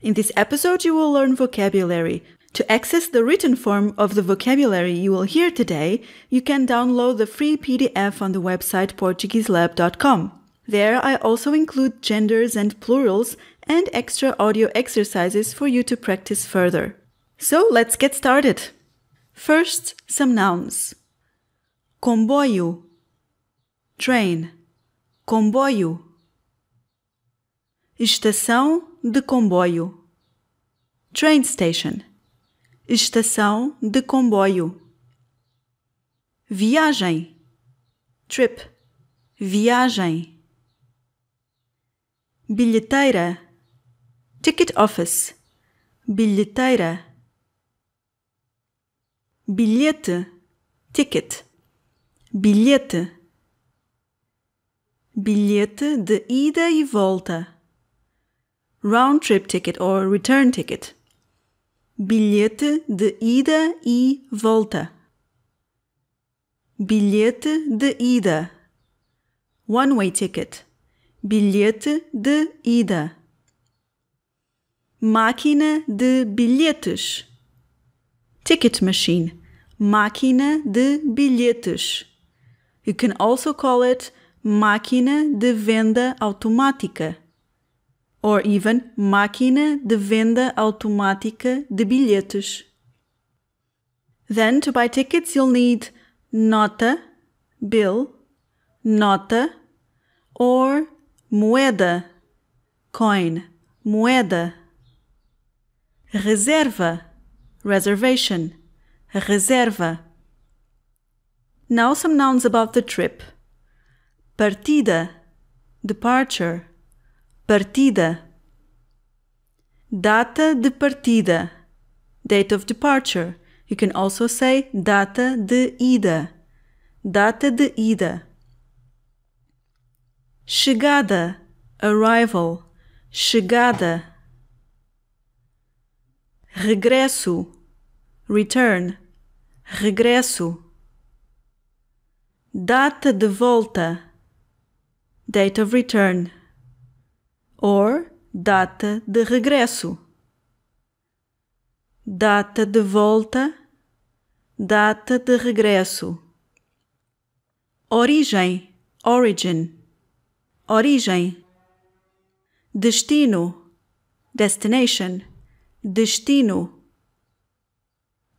In this episode, you will learn vocabulary. To access the written form of the vocabulary you will hear today, you can download the free PDF on the website PortugueseLab.com. There, I also include genders and plurals and extra audio exercises for you to practice further. So, let's get started. First, some nouns. Comboio Train Comboio Estação de comboio. Train station. Estação de comboio. Viagem. Trip. Viagem. Bilheteira. Ticket office. Bilheteira. Bilhete. Ticket. Bilhete. Bilhete de ida e volta round trip ticket or return ticket. Bilhete de ida e volta. Bilhete de ida. One way ticket. Bilhete de ida. Máquina de bilhetes. Ticket machine. Máquina de bilhetes. You can also call it máquina de venda automática. or even máquina de venda automática de bilhetes. Then to buy tickets you'll need nota, bill, nota, or moeda, coin, moeda. Reserva, reservation, reserva. Now some nouns about the trip. Partida, departure. partida. Data de partida. Date of departure. You can also say data de ida. Data de ida. Chegada. Arrival. Chegada. Regresso. Return. Regresso. Data de volta. Date of return. or data de regresso, data de volta, data de regresso, origem, origin, origem, destino, destination, destino,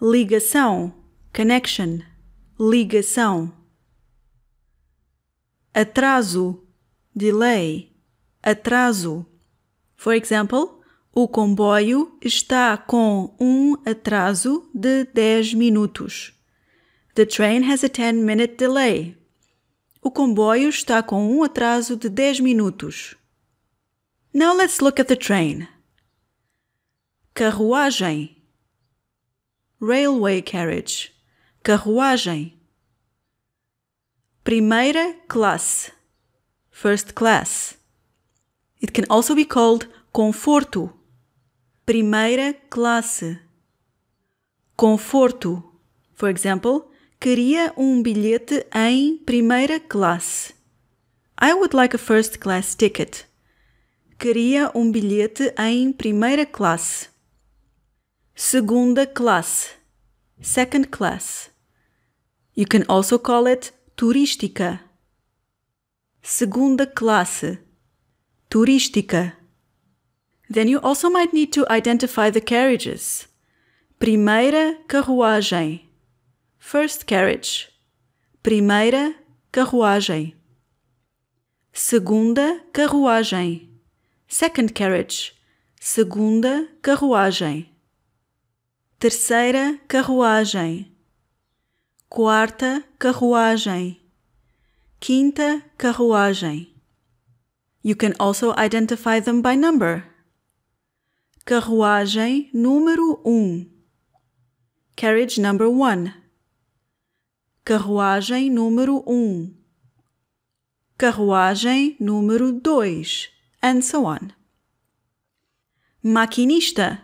ligação, connection, ligação, atraso, delay atraso. For example, o comboio está com um atraso de 10 minutos. The train has a 10 minute delay. O comboio está com um atraso de 10 minutos. Now let's look at the train. Carruagem. Railway carriage. Carruagem. Primeira classe. First class. It can also be called conforto, primeira classe. Conforto. For example, queria um bilhete em primeira classe. I would like a first class ticket. Queria um bilhete em primeira classe. Segunda classe. Second class. You can also call it turística. Segunda classe. turística. Then you also might need to identify the carriages. Primeira carruagem. First carriage. Primeira carruagem. Segunda carruagem. Second carriage. Segunda carruagem. Terceira carruagem. Quarta carruagem. Quinta carruagem. You can also identify them by number. Carruagem número um. Carriage number one. Carruagem número um. Carruagem número dois. And so on. Maquinista.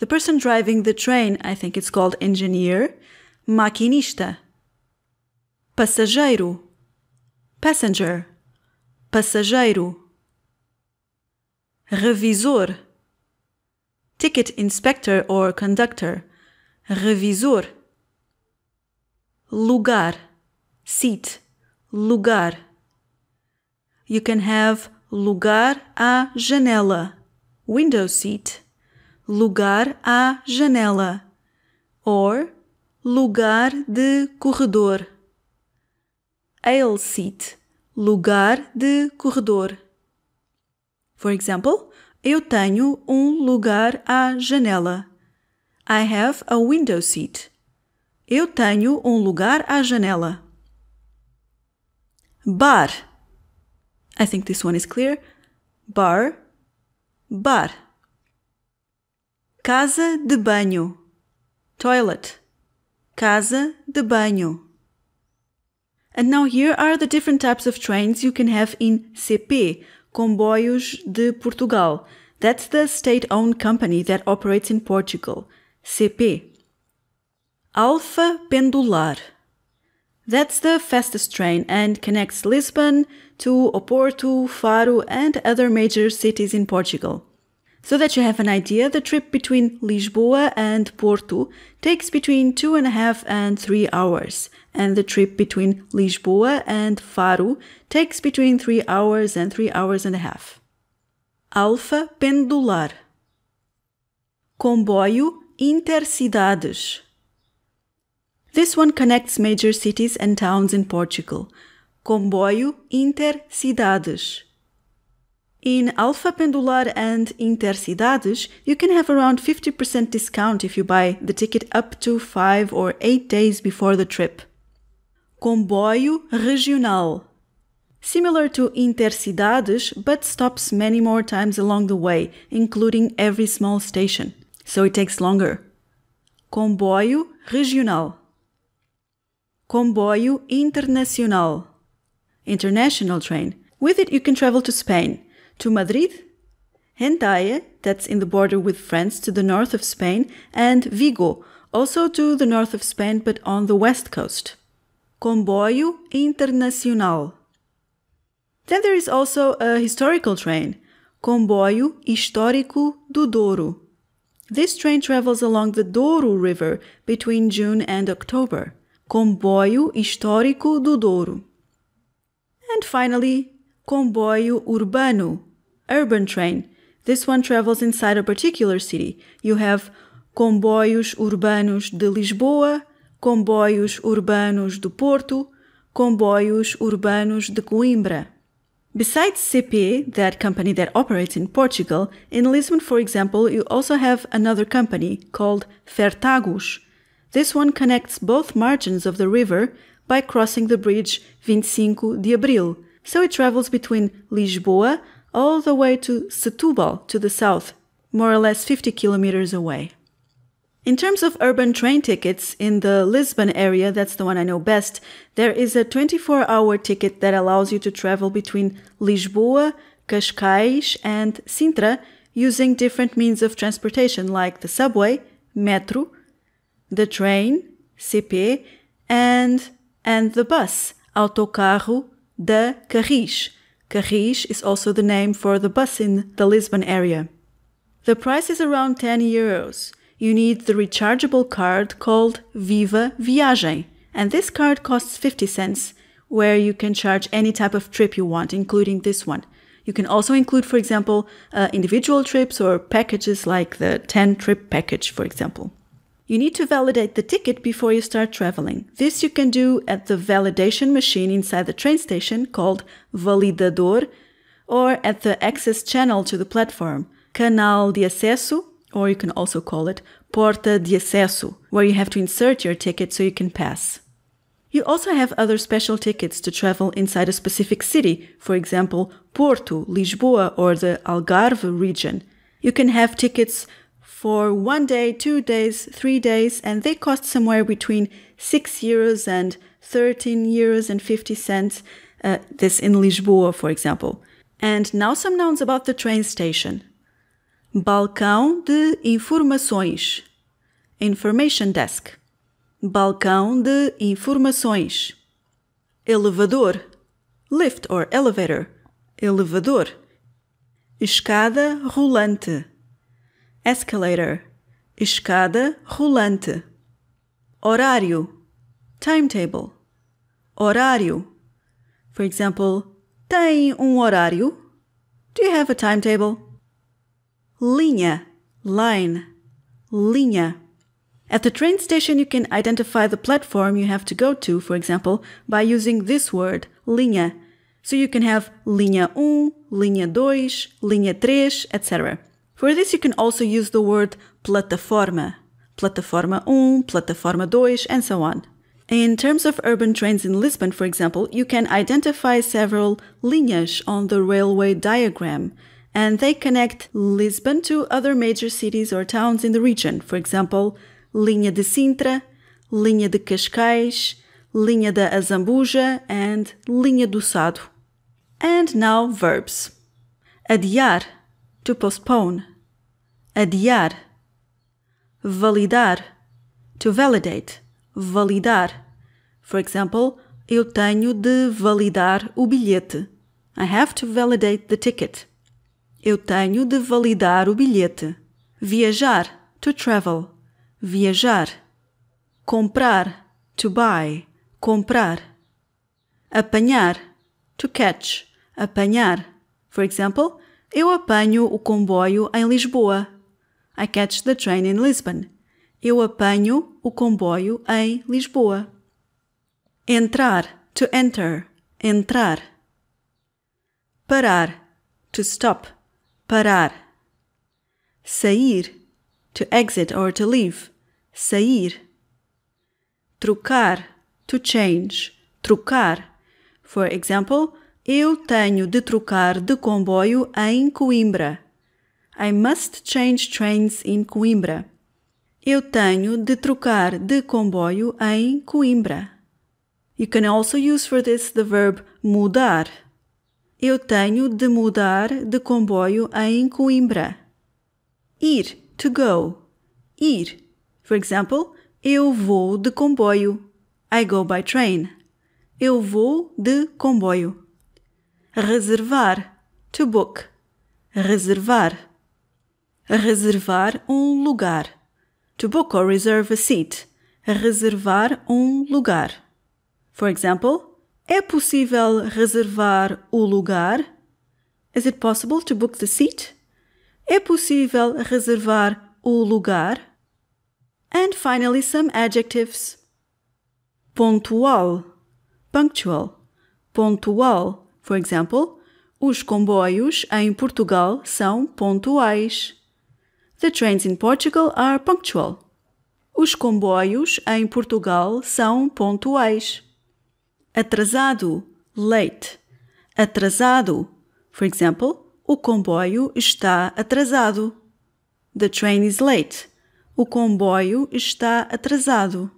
The person driving the train, I think it's called engineer. Maquinista. Passageiro. Passenger passageiro, revisor, ticket inspector or conductor, revisor, lugar, seat, lugar. You can have lugar à janela, window seat, lugar à janela, or lugar de corredor, aisle seat, lugar de corredor. For example, eu tenho um lugar à janela. I have a window seat. Eu tenho um lugar à janela. Bar. I think this one is clear. Bar. Bar. Casa de banho. Toilet. Casa de banho. And now here are the different types of trains you can have in CP, Comboios de Portugal. That's the state-owned company that operates in Portugal, CP. Alfa Pendular. That's the fastest train and connects Lisbon to Oporto, Faro and other major cities in Portugal. So that you have an idea, the trip between Lisboa and Porto takes between two and a half and three hours, and the trip between Lisboa and Faro takes between three hours and three hours and a half. Alfa pendular. Comboio intercidades. This one connects major cities and towns in Portugal. Comboio intercidades. In Alfa Pendular and Intercidades, you can have around 50% discount if you buy the ticket up to 5 or 8 days before the trip. Comboio Regional Similar to Intercidades, but stops many more times along the way, including every small station, so it takes longer. Comboio Regional Comboio Internacional International train. With it, you can travel to Spain, to Madrid, Hendaye, that's in the border with France to the north of Spain, and Vigo, also to the north of Spain but on the west coast. Comboio Internacional. Then there is also a historical train, Comboio Histórico do Douro. This train travels along the Douro River between June and October. Comboio Histórico do Douro. And finally, Comboio Urbano, urban train. This one travels inside a particular city. You have comboios urbanos de Lisboa, comboios urbanos do Porto, comboios urbanos de Coimbra. Besides CP, that company that operates in Portugal, in Lisbon, for example, you also have another company called Fertagus. This one connects both margins of the river by crossing the bridge 25 de Abril, so it travels between Lisboa all the way to Setúbal to the south, more or less 50 kilometers away. In terms of urban train tickets in the Lisbon area, that's the one I know best, there is a 24 hour ticket that allows you to travel between Lisboa, Cascais, and Sintra using different means of transportation like the subway, metro, the train, CP, and, and the bus, autocarro de Carris, Carris is also the name for the bus in the Lisbon area. The price is around 10 euros. You need the rechargeable card called Viva Viagem, and this card costs 50 cents, where you can charge any type of trip you want, including this one. You can also include, for example, uh, individual trips or packages like the 10 trip package, for example. You need to validate the ticket before you start traveling. This you can do at the validation machine inside the train station called validador or at the access channel to the platform, canal de acesso, or you can also call it porta de acesso, where you have to insert your ticket so you can pass. You also have other special tickets to travel inside a specific city, for example, Porto, Lisboa, or the Algarve region. You can have tickets for one day, two days, three days, and they cost somewhere between 6 euros and 13 euros and 50 cents. Uh, this in Lisboa, for example. And now some nouns about the train station. Balcão de informações. Information desk. Balcão de informações. Elevador. Lift or elevator. Elevador. Escada rolante escalator, escada rolante. Horário, timetable. Horário. For example, tem um horário? Do you have a timetable? Linha, line, linha. At the train station, you can identify the platform you have to go to, for example, by using this word, linha. So you can have linha 1, linha 2, linha 3, etc. For this you can also use the word plataforma, plataforma 1, plataforma 2, and so on. In terms of urban trains in Lisbon, for example, you can identify several linhas on the railway diagram, and they connect Lisbon to other major cities or towns in the region, for example, Linha de Sintra, Linha de Cascais, Linha da Azambuja, and Linha do Sado. And now verbs. Adiar to postpone, adiar, validar, to validate, validar. For example, eu tenho de validar o bilhete. I have to validate the ticket. Eu tenho de validar o bilhete. Viajar, to travel. Viajar. Comprar, to buy. Comprar. Apanhar, to catch. Apanhar. For example, eu apanho o comboio em Lisboa. I catch the train in Lisbon. Eu apanho o comboio em Lisboa. Entrar, to enter, entrar. Parar, to stop, parar. Sair, to exit or to leave, sair. Trocar, to change, trocar. For example, eu tenho de trocar de comboio em Coimbra. I must change trains in Coimbra. Eu tenho de trocar de comboio em Coimbra. You can also use for this the verb mudar. Eu tenho de mudar de comboio em Coimbra. Ir, to go. Ir. For example, eu vou de comboio. I go by train. Eu vou de comboio. reservar, to book, reservar. Reservar um lugar. To book or reserve a seat. Reservar um lugar. For example, é possível reservar o lugar? Is it possible to book the seat? É possível reservar o lugar? And finally, some adjectives. Pontual, punctual. Pontual, For example, os comboios em Portugal são pontuais. The trains in Portugal are punctual. Os comboios em Portugal são pontuais. Atrasado, late. Atrasado. For example, o comboio está atrasado. The train is late. O comboio está atrasado.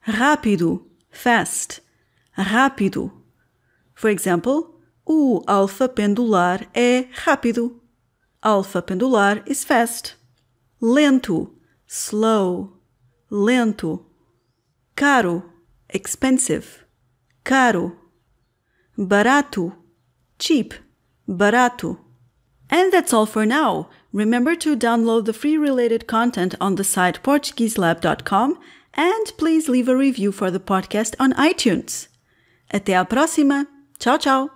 Rápido, fast. Rápido. For example, O alfa pendular é rápido. Alfa pendular is fast. Lento, slow. Lento. Caro, expensive. Caro. Barato, cheap. Barato. And that's all for now. Remember to download the free related content on the site PortugueseLab.com and please leave a review for the podcast on iTunes. Até a próxima. Tchau, tchau.